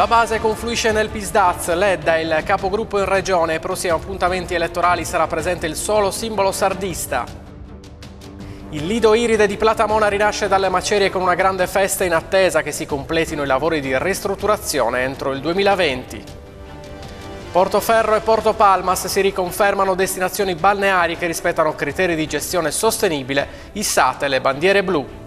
La base confluisce nel Pisdaz, l'Edda, il capogruppo in regione. Ai prossimi appuntamenti elettorali sarà presente il solo simbolo sardista. Il lido iride di Platamona rinasce dalle macerie con una grande festa in attesa che si completino i lavori di ristrutturazione entro il 2020. Portoferro e Porto Palmas si riconfermano destinazioni balneari che rispettano criteri di gestione sostenibile, issate le bandiere blu.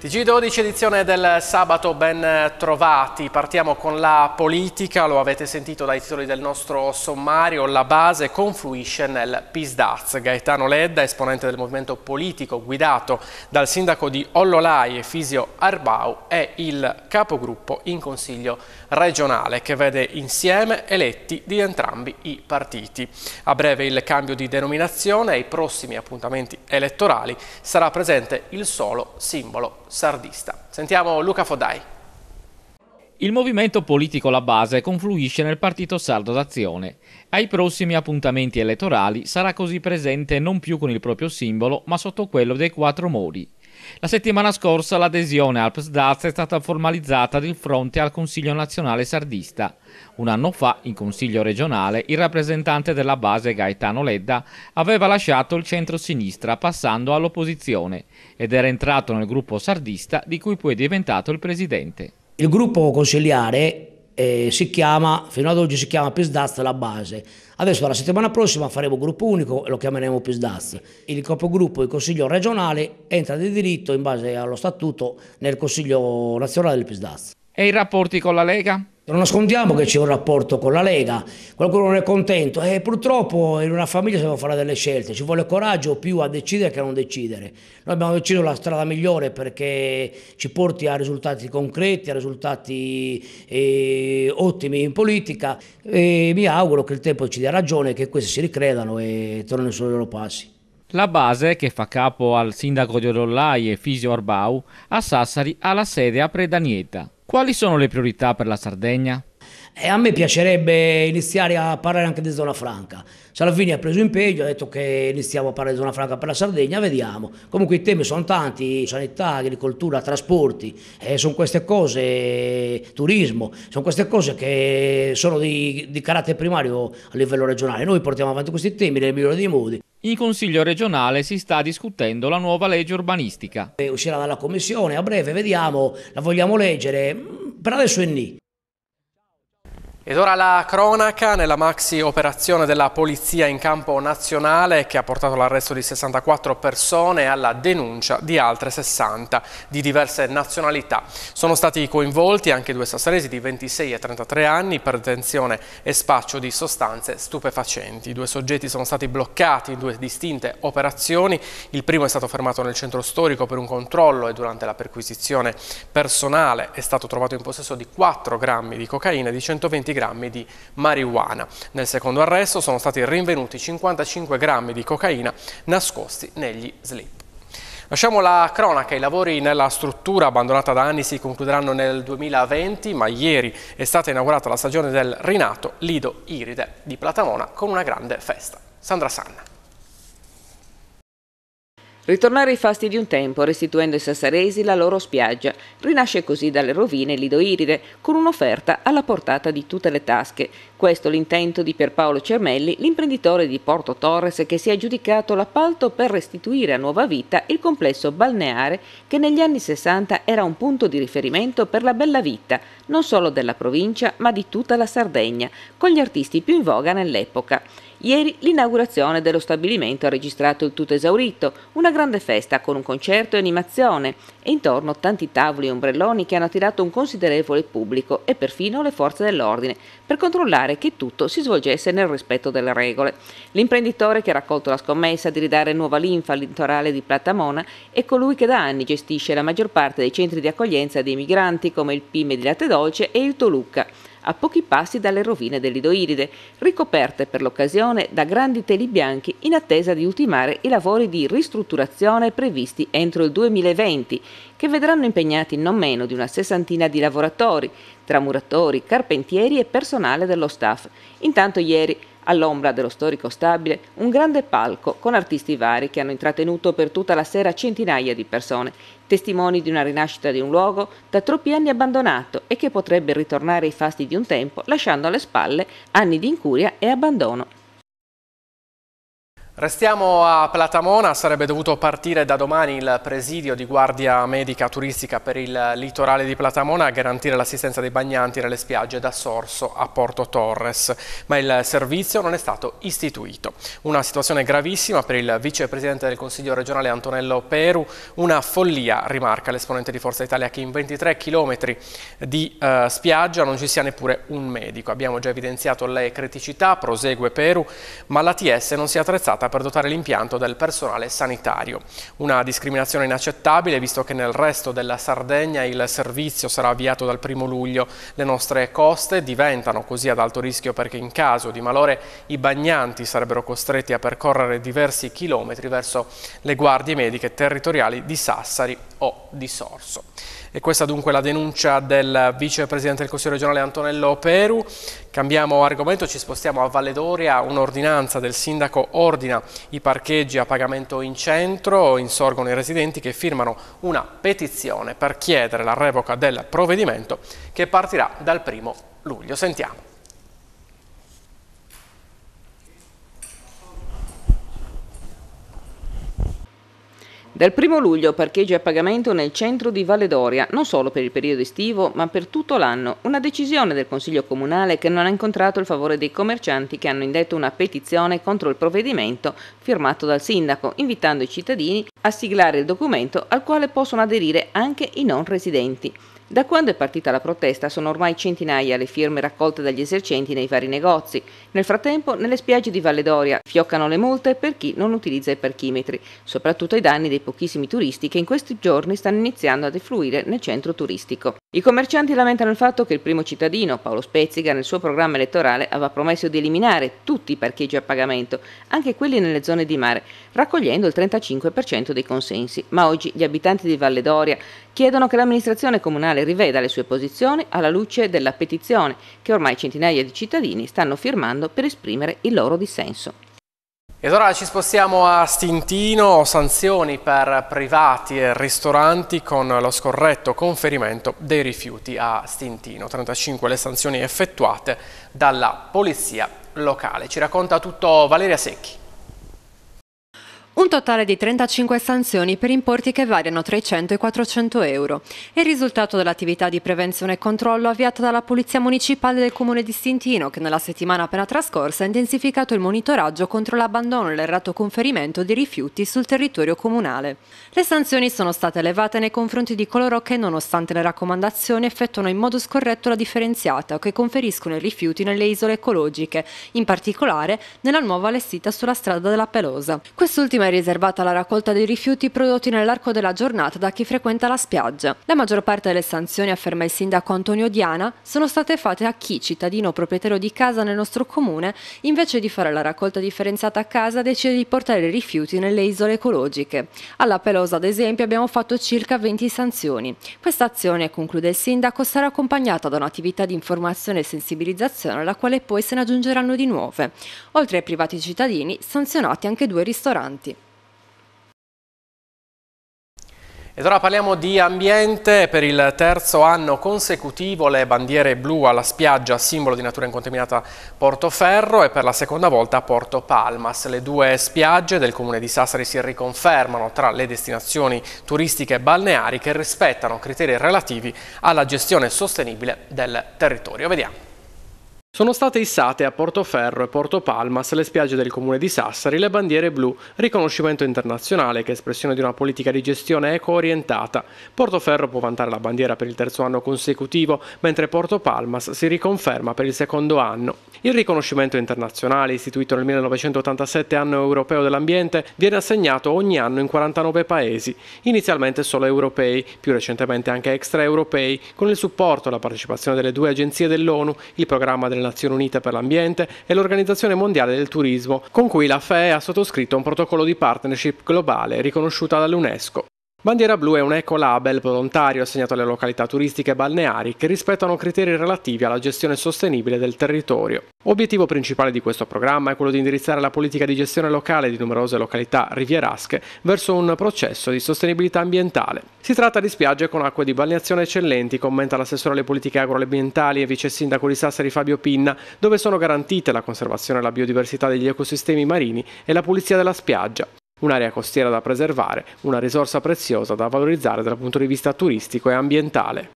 TG12 edizione del sabato, ben eh, trovati. Partiamo con la politica, lo avete sentito dai titoli del nostro sommario, la base confluisce nel PISDAZ. Gaetano Ledda, esponente del movimento politico guidato dal sindaco di Ollolai e Fisio Arbau, è il capogruppo in consiglio regionale che vede insieme eletti di entrambi i partiti. A breve il cambio di denominazione e ai prossimi appuntamenti elettorali sarà presente il solo simbolo sardista. Sentiamo Luca Fodai. Il movimento politico La Base confluisce nel Partito Sardo d'Azione. Ai prossimi appuntamenti elettorali sarà così presente non più con il proprio simbolo, ma sotto quello dei quattro mori, la settimana scorsa l'adesione al Daz è stata formalizzata di fronte al Consiglio nazionale sardista. Un anno fa, in Consiglio regionale, il rappresentante della base Gaetano Ledda aveva lasciato il centro-sinistra passando all'opposizione ed era entrato nel gruppo sardista di cui poi è diventato il presidente. Il gruppo consiliare eh, si chiama, fino ad oggi si chiama PISDAZ la base. Adesso la settimana prossima faremo gruppo unico e lo chiameremo PISDAZ. Il capogruppo il Consiglio regionale entra di diritto in base allo statuto nel Consiglio nazionale del PISDAZ. E i rapporti con la Lega? Non nascondiamo che c'è un rapporto con la Lega, qualcuno non è contento e eh, purtroppo in una famiglia si devono fare delle scelte, ci vuole coraggio più a decidere che a non decidere. Noi abbiamo deciso la strada migliore perché ci porti a risultati concreti, a risultati eh, ottimi in politica e mi auguro che il tempo ci dia ragione, e che questi si ricredano e tornino sui loro passi. La base, che fa capo al sindaco di Orollai e Fisio Arbau, a Sassari ha la sede a Predanieta. Quali sono le priorità per la Sardegna? E a me piacerebbe iniziare a parlare anche di zona franca. Salvini ha preso impegno, ha detto che iniziamo a parlare di zona franca per la Sardegna, vediamo. Comunque i temi sono tanti, sanità, agricoltura, trasporti, eh, sono queste cose, turismo, sono queste cose che sono di, di carattere primario a livello regionale. Noi portiamo avanti questi temi nel migliore dei modi. In Consiglio regionale si sta discutendo la nuova legge urbanistica. Eh, uscirà dalla Commissione, a breve vediamo, la vogliamo leggere, mm, per adesso è nì. Ed ora la cronaca nella maxi operazione della polizia in campo nazionale che ha portato all'arresto di 64 persone e alla denuncia di altre 60 di diverse nazionalità. Sono stati coinvolti anche due sassaresi di 26 e 33 anni per detenzione e spaccio di sostanze stupefacenti. I due soggetti sono stati bloccati in due distinte operazioni. Il primo è stato fermato nel centro storico per un controllo e durante la perquisizione personale è stato trovato in possesso di 4 grammi di cocaina e di 120 grammi grammi di marijuana. Nel secondo arresto sono stati rinvenuti 55 grammi di cocaina nascosti negli slip. Lasciamo la cronaca, i lavori nella struttura abbandonata da anni si concluderanno nel 2020, ma ieri è stata inaugurata la stagione del rinato Lido Iride di Platamona con una grande festa. Sandra Sanna. Ritornare ai fasti di un tempo, restituendo ai sassaresi la loro spiaggia. Rinasce così dalle rovine l'Idoiride, con un'offerta alla portata di tutte le tasche. Questo l'intento di Pierpaolo Cermelli, l'imprenditore di Porto Torres, che si è aggiudicato l'appalto per restituire a nuova vita il complesso balneare che negli anni 60 era un punto di riferimento per la bella vita, non solo della provincia, ma di tutta la Sardegna, con gli artisti più in voga nell'epoca. Ieri l'inaugurazione dello stabilimento ha registrato il tutto esaurito, una grande festa con un concerto e animazione e intorno tanti tavoli e ombrelloni che hanno attirato un considerevole pubblico e perfino le forze dell'ordine per controllare che tutto si svolgesse nel rispetto delle regole. L'imprenditore che ha raccolto la scommessa di ridare nuova linfa al litorale di Platamona è colui che da anni gestisce la maggior parte dei centri di accoglienza dei migranti come il Pime di Latte Dolce e il Tolucca a pochi passi dalle rovine dell'Idoiride, ricoperte per l'occasione da grandi teli bianchi in attesa di ultimare i lavori di ristrutturazione previsti entro il 2020 che vedranno impegnati non meno di una sessantina di lavoratori, tra muratori, carpentieri e personale dello staff. Intanto ieri all'ombra dello storico stabile un grande palco con artisti vari che hanno intrattenuto per tutta la sera centinaia di persone, testimoni di una rinascita di un luogo da troppi anni abbandonato e che potrebbe ritornare ai fasti di un tempo lasciando alle spalle anni di incuria e abbandono. Restiamo a Platamona, sarebbe dovuto partire da domani il presidio di guardia medica turistica per il litorale di Platamona a garantire l'assistenza dei bagnanti nelle spiagge da Sorso a Porto Torres, ma il servizio non è stato istituito. Una situazione gravissima per il vicepresidente del Consiglio regionale Antonello Peru, una follia, rimarca l'esponente di Forza Italia, che in 23 chilometri di eh, spiaggia non ci sia neppure un medico. Abbiamo già evidenziato le criticità, prosegue Peru, ma l'ATS non si è attrezzata per dotare l'impianto del personale sanitario. Una discriminazione inaccettabile visto che nel resto della Sardegna il servizio sarà avviato dal 1 luglio. Le nostre coste diventano così ad alto rischio perché in caso di malore i bagnanti sarebbero costretti a percorrere diversi chilometri verso le guardie mediche territoriali di Sassari o di Sorso. E questa dunque la denuncia del vicepresidente del Consiglio regionale Antonello Peru. Cambiamo argomento, ci spostiamo a Valle d'Oria, un'ordinanza del sindaco ordina i parcheggi a pagamento in centro, insorgono i residenti che firmano una petizione per chiedere la revoca del provvedimento che partirà dal primo luglio. Sentiamo. Dal 1 luglio parcheggi a pagamento nel centro di Valle d'Oria, non solo per il periodo estivo, ma per tutto l'anno. Una decisione del Consiglio Comunale che non ha incontrato il favore dei commercianti che hanno indetto una petizione contro il provvedimento firmato dal sindaco, invitando i cittadini a siglare il documento al quale possono aderire anche i non residenti. Da quando è partita la protesta sono ormai centinaia le firme raccolte dagli esercenti nei vari negozi. Nel frattempo, nelle spiagge di Valle d'Oria fioccano le multe per chi non utilizza i parchimetri, soprattutto ai danni dei pochissimi turisti che in questi giorni stanno iniziando a defluire nel centro turistico. I commercianti lamentano il fatto che il primo cittadino, Paolo Spezziga, nel suo programma elettorale aveva promesso di eliminare tutti i parcheggi a pagamento, anche quelli nelle zone di mare, raccogliendo il 35% dei consensi. Ma oggi gli abitanti di Valle d'Oria chiedono che l'amministrazione comunale riveda le sue posizioni alla luce della petizione che ormai centinaia di cittadini stanno firmando per esprimere il loro dissenso. Ed ora ci spostiamo a Stintino, sanzioni per privati e ristoranti con lo scorretto conferimento dei rifiuti a Stintino. 35 le sanzioni effettuate dalla polizia locale. Ci racconta tutto Valeria Secchi. Un totale di 35 sanzioni per importi che variano tra i 100 e i 400 euro. È il risultato dell'attività di prevenzione e controllo avviata dalla Polizia Municipale del Comune di Stintino che nella settimana appena trascorsa ha intensificato il monitoraggio contro l'abbandono e l'errato conferimento di rifiuti sul territorio comunale. Le sanzioni sono state elevate nei confronti di coloro che nonostante le raccomandazioni effettuano in modo scorretto la differenziata o che conferiscono i rifiuti nelle isole ecologiche, in particolare nella nuova allestita sulla strada della Pelosa. Quest'ultima è riservata alla raccolta dei rifiuti prodotti nell'arco della giornata da chi frequenta la spiaggia. La maggior parte delle sanzioni, afferma il sindaco Antonio Diana, sono state fatte a chi, cittadino proprietario di casa nel nostro comune, invece di fare la raccolta differenziata a casa decide di portare i rifiuti nelle isole ecologiche. Alla Pelosa, ad esempio, abbiamo fatto circa 20 sanzioni. Questa azione, conclude il sindaco, sarà accompagnata da un'attività di informazione e sensibilizzazione alla quale poi se ne aggiungeranno di nuove. Oltre ai privati cittadini, sanzionati anche due ristoranti. Ed ora parliamo di ambiente, per il terzo anno consecutivo le bandiere blu alla spiaggia, simbolo di natura incontaminata Portoferro e per la seconda volta Porto Palmas. Le due spiagge del comune di Sassari si riconfermano tra le destinazioni turistiche e balneari che rispettano criteri relativi alla gestione sostenibile del territorio. Vediamo. Sono state issate a Portoferro e Porto Palmas, le spiagge del comune di Sassari, le bandiere blu, riconoscimento internazionale che è espressione di una politica di gestione eco-orientata. Portoferro può vantare la bandiera per il terzo anno consecutivo, mentre Porto Palmas si riconferma per il secondo anno. Il riconoscimento internazionale, istituito nel 1987 anno europeo dell'ambiente, viene assegnato ogni anno in 49 paesi, inizialmente solo europei, più recentemente anche extraeuropei, con il supporto e la partecipazione delle due agenzie dell'ONU, il programma del delle Nazioni Unite per l'Ambiente e l'Organizzazione Mondiale del Turismo, con cui la FEE ha sottoscritto un protocollo di partnership globale riconosciuta dall'UNESCO. Bandiera Blu è un eco-label volontario assegnato alle località turistiche e balneari che rispettano criteri relativi alla gestione sostenibile del territorio. Obiettivo principale di questo programma è quello di indirizzare la politica di gestione locale di numerose località rivierasche verso un processo di sostenibilità ambientale. Si tratta di spiagge con acque di balneazione eccellenti, commenta l'assessore alle politiche agroambientali e vice sindaco di Sassari Fabio Pinna, dove sono garantite la conservazione e la biodiversità degli ecosistemi marini e la pulizia della spiaggia un'area costiera da preservare, una risorsa preziosa da valorizzare dal punto di vista turistico e ambientale.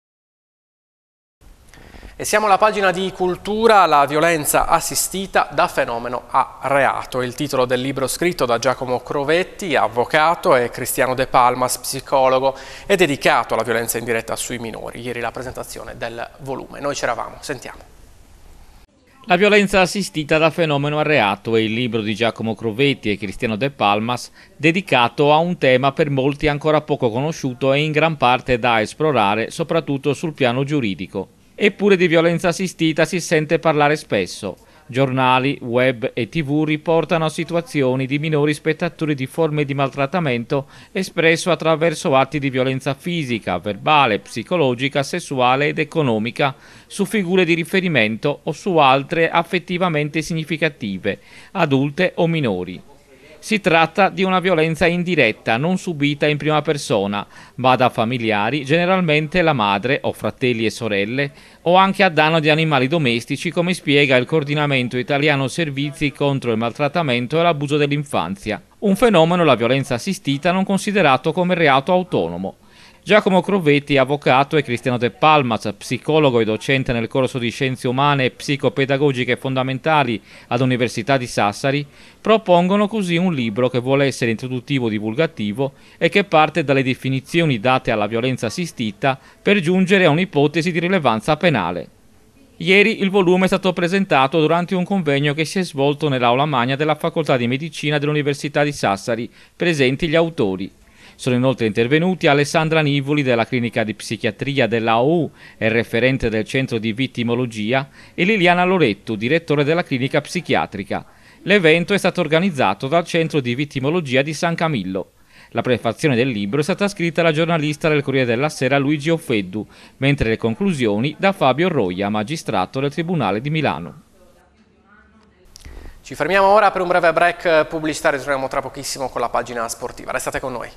E siamo alla pagina di Cultura, la violenza assistita da fenomeno a reato. Il titolo del libro scritto da Giacomo Crovetti, avvocato, e Cristiano De Palmas, psicologo, è dedicato alla violenza indiretta sui minori. Ieri la presentazione del volume. Noi c'eravamo, sentiamo. La violenza assistita da fenomeno a reato è il libro di Giacomo Crovetti e Cristiano De Palmas dedicato a un tema per molti ancora poco conosciuto e in gran parte da esplorare soprattutto sul piano giuridico. Eppure di violenza assistita si sente parlare spesso. Giornali, web e tv riportano situazioni di minori spettatori di forme di maltrattamento espresso attraverso atti di violenza fisica, verbale, psicologica, sessuale ed economica su figure di riferimento o su altre affettivamente significative, adulte o minori. Si tratta di una violenza indiretta, non subita in prima persona, ma da familiari, generalmente la madre o fratelli e sorelle, o anche a danno di animali domestici, come spiega il coordinamento italiano Servizi contro il maltrattamento e l'abuso dell'infanzia. Un fenomeno, la violenza assistita, non considerato come reato autonomo. Giacomo Crovetti, avvocato, e Cristiano De Palmas, psicologo e docente nel corso di Scienze Umane e Psicopedagogiche Fondamentali all'Università di Sassari, propongono così un libro che vuole essere introduttivo divulgativo e che parte dalle definizioni date alla violenza assistita per giungere a un'ipotesi di rilevanza penale. Ieri il volume è stato presentato durante un convegno che si è svolto nell'aula magna della Facoltà di Medicina dell'Università di Sassari, presenti gli autori. Sono inoltre intervenuti Alessandra Nivoli della clinica di psichiatria della OU e referente del centro di vittimologia e Liliana Loretto, direttore della clinica psichiatrica. L'evento è stato organizzato dal centro di vittimologia di San Camillo. La prefazione del libro è stata scritta dalla giornalista del Corriere della Sera Luigi Offeddu, mentre le conclusioni da Fabio Roia, magistrato del Tribunale di Milano. Ci fermiamo ora per un breve break pubblicitario, torniamo tra pochissimo con la pagina sportiva. Restate con noi.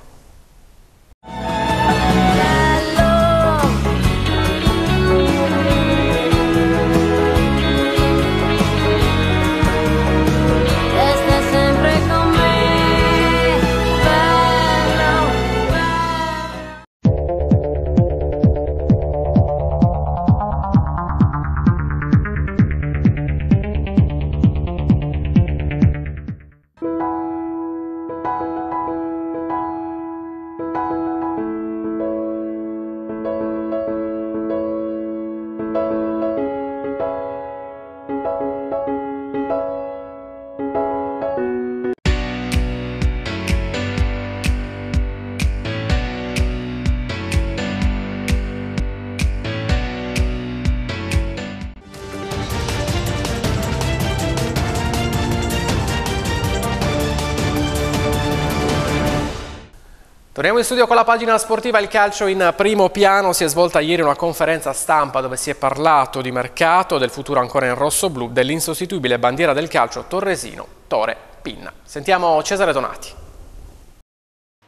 Torniamo in studio con la pagina sportiva, il calcio in primo piano, si è svolta ieri una conferenza stampa dove si è parlato di mercato, del futuro ancora in rosso-blu, dell'insostituibile bandiera del calcio torresino, Tore Pinna. Sentiamo Cesare Donati.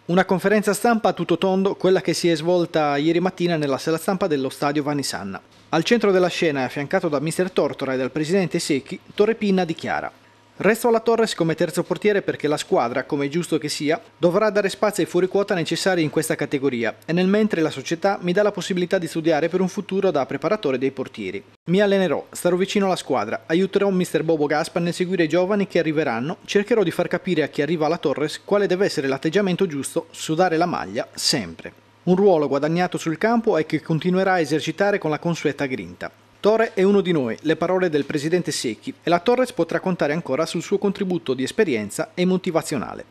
Una conferenza stampa a tutto tondo, quella che si è svolta ieri mattina nella sala stampa dello stadio Vanisanna. Al centro della scena, affiancato da Mr. Tortora e dal presidente Secchi, Torre Pinna dichiara Resto alla Torres come terzo portiere perché la squadra, come è giusto che sia, dovrà dare spazio ai fuoriquota necessari in questa categoria e nel mentre la società mi dà la possibilità di studiare per un futuro da preparatore dei portieri. Mi allenerò, starò vicino alla squadra, aiuterò Mr. Bobo Gaspa nel seguire i giovani che arriveranno, cercherò di far capire a chi arriva alla Torres quale deve essere l'atteggiamento giusto, sudare la maglia, sempre. Un ruolo guadagnato sul campo e che continuerà a esercitare con la consueta grinta. Torre è uno di noi, le parole del presidente Secchi, e la Torres potrà contare ancora sul suo contributo di esperienza e motivazionale.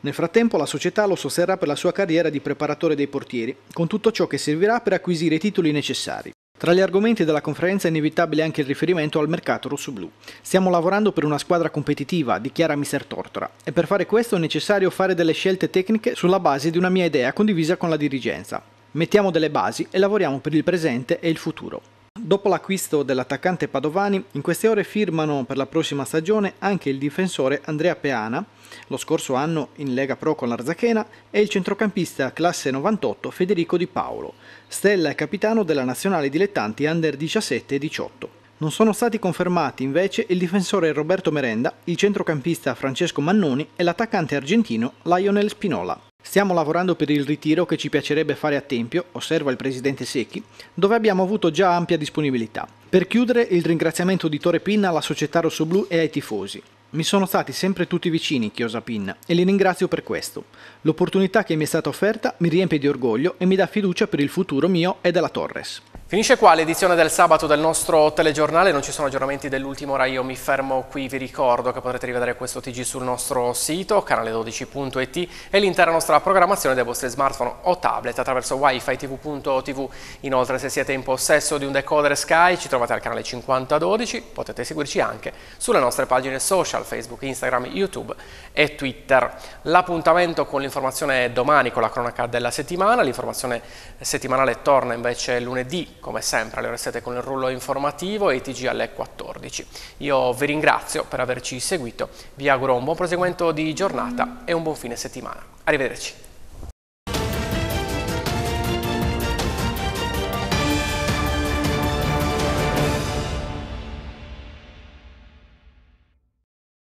Nel frattempo la società lo sosterrà per la sua carriera di preparatore dei portieri, con tutto ciò che servirà per acquisire i titoli necessari. Tra gli argomenti della conferenza è inevitabile anche il riferimento al mercato rossoblù. Stiamo lavorando per una squadra competitiva, dichiara Mr. Tortora, e per fare questo è necessario fare delle scelte tecniche sulla base di una mia idea condivisa con la dirigenza. Mettiamo delle basi e lavoriamo per il presente e il futuro. Dopo l'acquisto dell'attaccante Padovani, in queste ore firmano per la prossima stagione anche il difensore Andrea Peana, lo scorso anno in Lega Pro con l'Arzachena, e il centrocampista classe 98 Federico Di Paolo, stella e capitano della nazionale dilettanti under 17 e 18. Non sono stati confermati invece il difensore Roberto Merenda, il centrocampista Francesco Mannoni e l'attaccante argentino Lionel Spinola. Stiamo lavorando per il ritiro che ci piacerebbe fare a Tempio, osserva il presidente Secchi, dove abbiamo avuto già ampia disponibilità. Per chiudere, il ringraziamento di Tore Pinna alla società rossoblù e ai tifosi. Mi sono stati sempre tutti vicini, Chiosa Pinna, e li ringrazio per questo. L'opportunità che mi è stata offerta mi riempie di orgoglio e mi dà fiducia per il futuro mio e della Torres. Finisce qua l'edizione del sabato del nostro telegiornale, non ci sono aggiornamenti dell'ultimo ora, io mi fermo qui, vi ricordo che potrete rivedere questo TG sul nostro sito canale12.it e l'intera nostra programmazione dei vostri smartphone o tablet attraverso wifi tv.tv. Inoltre se siete in possesso di un decoder Sky ci trovate al canale 5012, potete seguirci anche sulle nostre pagine social Facebook, Instagram, YouTube e Twitter. L'appuntamento con l'informazione domani con la cronaca della settimana, l'informazione settimanale torna invece lunedì come sempre alle ore 7 con il rullo informativo e i TG alle 14. Io vi ringrazio per averci seguito, vi auguro un buon proseguimento di giornata e un buon fine settimana. Arrivederci.